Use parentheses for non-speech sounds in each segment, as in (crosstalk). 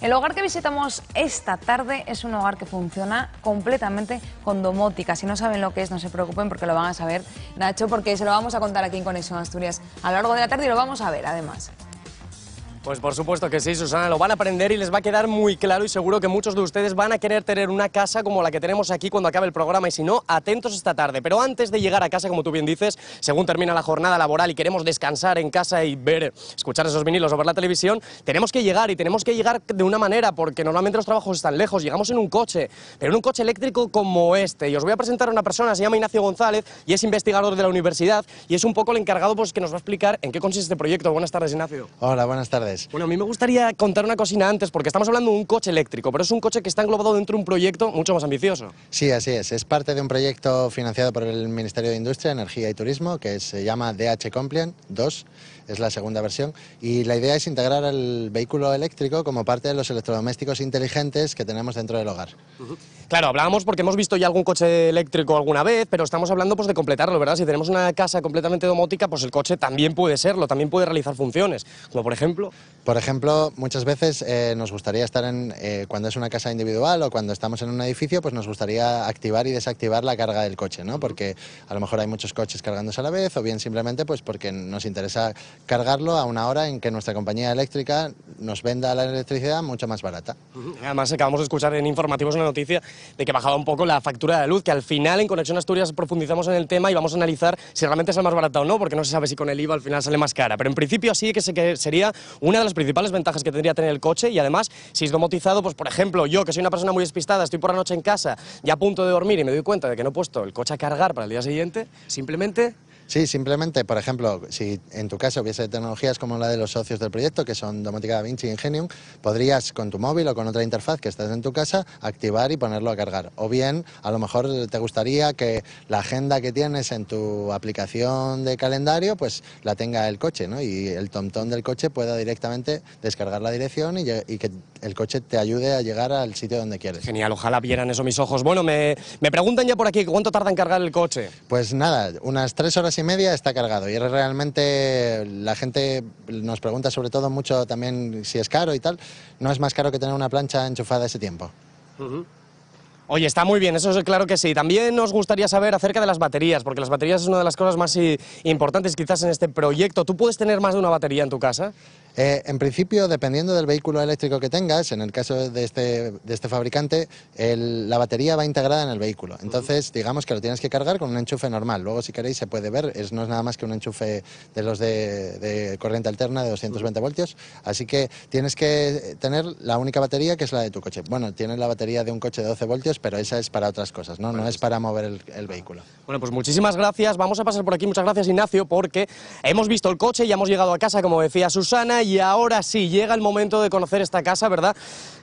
El hogar que visitamos esta tarde es un hogar que funciona completamente con domótica. Si no saben lo que es, no se preocupen porque lo van a saber, Nacho, porque se lo vamos a contar aquí en Conexión Asturias a lo largo de la tarde y lo vamos a ver además. Pues por supuesto que sí, Susana, lo van a aprender y les va a quedar muy claro y seguro que muchos de ustedes van a querer tener una casa como la que tenemos aquí cuando acabe el programa y si no, atentos esta tarde. Pero antes de llegar a casa, como tú bien dices, según termina la jornada laboral y queremos descansar en casa y ver, escuchar esos vinilos o ver la televisión, tenemos que llegar y tenemos que llegar de una manera porque normalmente los trabajos están lejos, llegamos en un coche, pero en un coche eléctrico como este. Y os voy a presentar a una persona, se llama Ignacio González y es investigador de la universidad y es un poco el encargado pues, que nos va a explicar en qué consiste este proyecto. Buenas tardes, Ignacio. Hola, buenas tardes. Bueno, a mí me gustaría contar una cocina antes, porque estamos hablando de un coche eléctrico, pero es un coche que está englobado dentro de un proyecto mucho más ambicioso. Sí, así es. Es parte de un proyecto financiado por el Ministerio de Industria, Energía y Turismo, que se llama DH Compliant 2 es la segunda versión, y la idea es integrar el vehículo eléctrico como parte de los electrodomésticos inteligentes que tenemos dentro del hogar. Claro, hablábamos porque hemos visto ya algún coche eléctrico alguna vez, pero estamos hablando pues, de completarlo, ¿verdad? Si tenemos una casa completamente domótica, pues el coche también puede serlo, también puede realizar funciones, como por ejemplo... Por ejemplo, muchas veces eh, nos gustaría estar en, eh, cuando es una casa individual o cuando estamos en un edificio, pues nos gustaría activar y desactivar la carga del coche, ¿no? Porque a lo mejor hay muchos coches cargándose a la vez o bien simplemente pues porque nos interesa cargarlo a una hora en que nuestra compañía eléctrica nos venda la electricidad mucho más barata. Además, acabamos de escuchar en informativos una noticia de que bajaba un poco la factura de la luz, que al final en Conexión Asturias profundizamos en el tema y vamos a analizar si realmente sale más barata o no, porque no se sabe si con el IVA al final sale más cara. Pero en principio sí que, sería una de las principales ventajas que tendría tener el coche y además, si es domotizado, pues por ejemplo, yo que soy una persona muy despistada, estoy por la noche en casa, y a punto de dormir y me doy cuenta de que no he puesto el coche a cargar para el día siguiente, simplemente Sí, simplemente, por ejemplo, si en tu caso hubiese tecnologías como la de los socios del proyecto, que son Domotica Da Vinci y Ingenium, podrías con tu móvil o con otra interfaz que estés en tu casa activar y ponerlo a cargar. O bien, a lo mejor te gustaría que la agenda que tienes en tu aplicación de calendario, pues la tenga el coche, ¿no? Y el tontón del coche pueda directamente descargar la dirección y, que el coche te ayude a llegar al sitio donde quieres. Genial, ojalá vieran eso mis ojos. Bueno, me, preguntan ya por aquí, ¿cuánto tarda en cargar el coche? Pues nada, unas tres horas y media está cargado y realmente la gente nos pregunta sobre todo mucho también si es caro y tal. No es más caro que tener una plancha enchufada ese tiempo. Oye, está muy bien, eso es claro que sí. También nos gustaría saber acerca de las baterías, porque las baterías es una de las cosas más importantes quizás en este proyecto. ¿Tú puedes tener más de una batería en tu casa? Eh, en principio, dependiendo del vehículo eléctrico que tengas, en el caso de este, de este fabricante, la batería va integrada en el vehículo. Entonces, digamos que lo tienes que cargar con un enchufe normal. Luego, si queréis, se puede ver, no es nada más que un enchufe de los de, corriente alterna de 220 voltios. Así que tienes que tener la única batería que es la de tu coche. Bueno, tienes la batería de un coche de 12 voltios, pero esa es para otras cosas, ¿no? No es pues para mover el, vehículo. Bueno, pues muchísimas gracias. Vamos a pasar por aquí. Muchas gracias, Ignacio, porque hemos visto el coche, y hemos llegado a casa, como decía Susana, y ahora sí, llega el momento de conocer esta casa, ¿verdad?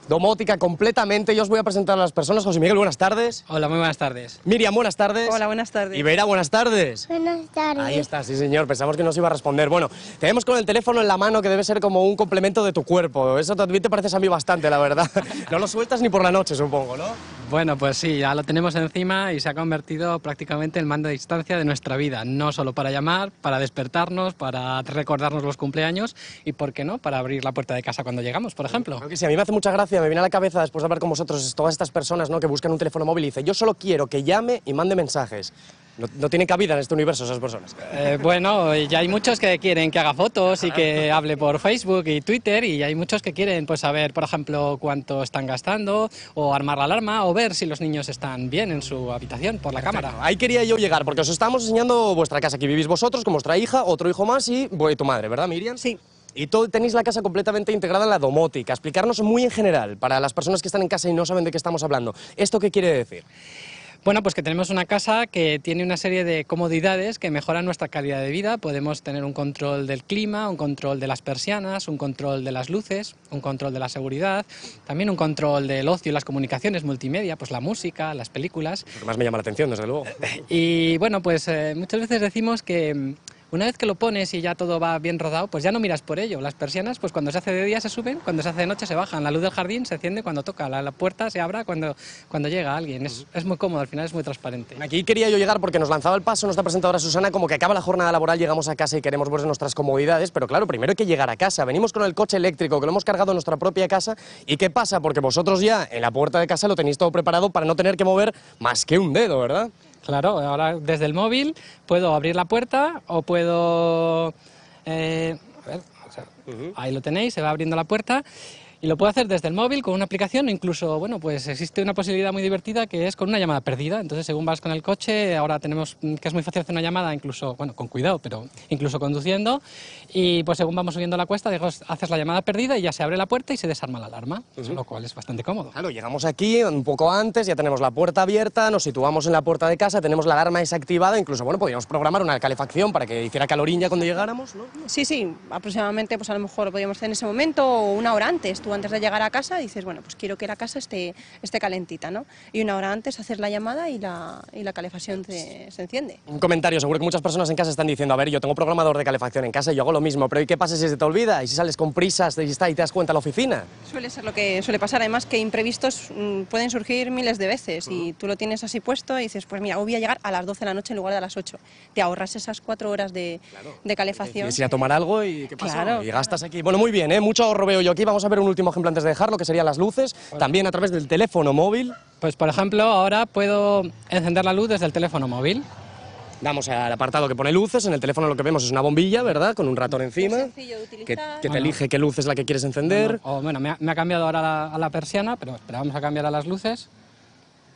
Domótica completamente. Yo os voy a presentar a las personas. José Miguel, buenas tardes. Hola, muy buenas tardes. Miriam, buenas tardes. Hola, buenas tardes. Ibera, buenas tardes. Buenas tardes. Ahí está, sí señor, pensamos que nos iba a responder. Bueno, tenemos con el teléfono en la mano que debe ser como un complemento de tu cuerpo. Eso también te pareces a mí bastante, la verdad. (laughs) No lo sueltas ni por la noche, supongo, ¿no? Bueno, pues sí, ya lo tenemos encima y se ha convertido prácticamente en mando de distancia de nuestra vida, no solo para llamar, para despertarnos, para recordarnos los cumpleaños y, ¿por qué no?, para abrir la puerta de casa cuando llegamos, por ejemplo. Creo que sí, a mí me hace mucha gracia, me viene a la cabeza después de hablar con vosotros todas estas personas ¿no? que buscan un teléfono móvil y dicen, yo solo quiero que llame y mande mensajes. No, no tienen cabida en este universo esas personas. Eh, bueno, ya hay muchos que quieren que haga fotos y que hable por Facebook y Twitter y hay muchos que quieren pues saber, por ejemplo, cuánto están gastando o armar la alarma o ver si los niños están bien en su habitación por la cámara. Ahí quería yo llegar porque os estamos enseñando vuestra casa. Aquí vivís vosotros con vuestra hija, otro hijo más y voy tu madre, ¿verdad, Miriam? Sí. Y todo, tenéis la casa completamente integrada en la domótica. Explicarnos muy en general, para las personas que están en casa y no saben de qué estamos hablando, ¿esto qué quiere decir? Bueno, pues que tenemos una casa que tiene una serie de comodidades que mejoran nuestra calidad de vida. Podemos tener un control del clima, un control de las persianas, un control de las luces, un control de la seguridad, también un control del ocio las comunicaciones multimedia, pues la música, las películas. Lo que más me llama la atención, desde luego. (laughs) Y bueno, pues eh, muchas veces decimos que mm, una vez que lo pones y ya todo va bien rodado, pues ya no miras por ello. Las persianas, pues cuando se hace de día se suben, cuando se hace de noche se bajan. La luz del jardín se enciende cuando toca, la, puerta se abra cuando, cuando llega alguien. Es, muy cómodo, al final es muy transparente. Aquí quería yo llegar porque nos lanzaba el paso nos nuestra presentadora Susana, como que acaba la jornada laboral, llegamos a casa y queremos ver nuestras comodidades, pero claro, primero hay que llegar a casa. Venimos con el coche eléctrico que lo hemos cargado en nuestra propia casa. ¿Y qué pasa? Porque vosotros ya en la puerta de casa lo tenéis todo preparado para no tener que mover más que un dedo, ¿verdad? Claro, ahora desde el móvil puedo abrir la puerta o puedo... Eh, a ver, Ahí lo tenéis, se va abriendo la puerta y lo puedo hacer desde el móvil, con una aplicación, incluso, bueno, pues existe una posibilidad muy divertida que es con una llamada perdida. Entonces, según vas con el coche, ahora tenemos mm, que es muy fácil hacer una llamada, incluso, bueno, con cuidado, pero incluso conduciendo. Y pues según vamos subiendo la cuesta, haces la llamada perdida y ya se abre la puerta y se desarma la alarma, lo cual es bastante cómodo. Claro, llegamos aquí un poco antes, ya tenemos la puerta abierta, nos situamos en la puerta de casa, tenemos la alarma desactivada, incluso, bueno, podríamos programar una calefacción para que hiciera ya cuando llegáramos, ¿no? Sí, sí, aproximadamente, pues a lo mejor podríamos hacer en ese momento o una hora antes, antes de llegar a casa dices, bueno, pues quiero que la casa esté, esté calentita, ¿no? Y una hora antes haces la llamada y la, y la calefacción se enciende. Un comentario, seguro que muchas personas en casa están diciendo, a ver, yo tengo programador de calefacción en casa y yo hago lo mismo, pero ¿y qué pasa si se te olvida? ¿Y si sales con prisas y te das cuenta a la oficina? Suele ser lo que suele pasar, además que imprevistos mm, pueden surgir miles de veces y mm. tú lo tienes así puesto y dices, pues mira, voy a llegar a las 12 de la noche en lugar de a las 8. Te ahorras esas cuatro horas de, de calefacción. Y a tomar algo y ¿qué pasa? y gastas aquí. Bueno, muy bien, ¿eh? mucho ahorro veo yo aquí. Vamos a ver un último ejemplo antes de dejarlo, que serían las luces, también a través del teléfono móvil. Pues por ejemplo, ahora puedo encender la luz desde el teléfono móvil. Vamos al apartado que pone luces, en el teléfono lo que vemos es una bombilla, ¿verdad? Con un ratón encima, de que, que, te elige qué luz es la que quieres encender. Bueno, o, bueno me, ha, cambiado ahora a la persiana, pero vamos a cambiar a las luces.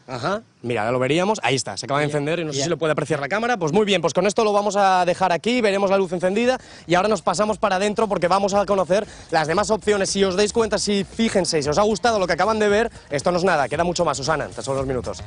Ajá. Mira, lo veríamos. Ahí está, se acaba de encender y no sé si lo puede apreciar la cámara. Pues muy bien, pues con esto lo vamos a dejar aquí, veremos la luz encendida y ahora nos pasamos para adentro porque vamos a conocer las demás opciones. Si os dais cuenta, si fíjense, si os ha gustado lo que acaban de ver, esto no es nada, queda mucho más, Susana, te son dos minutos.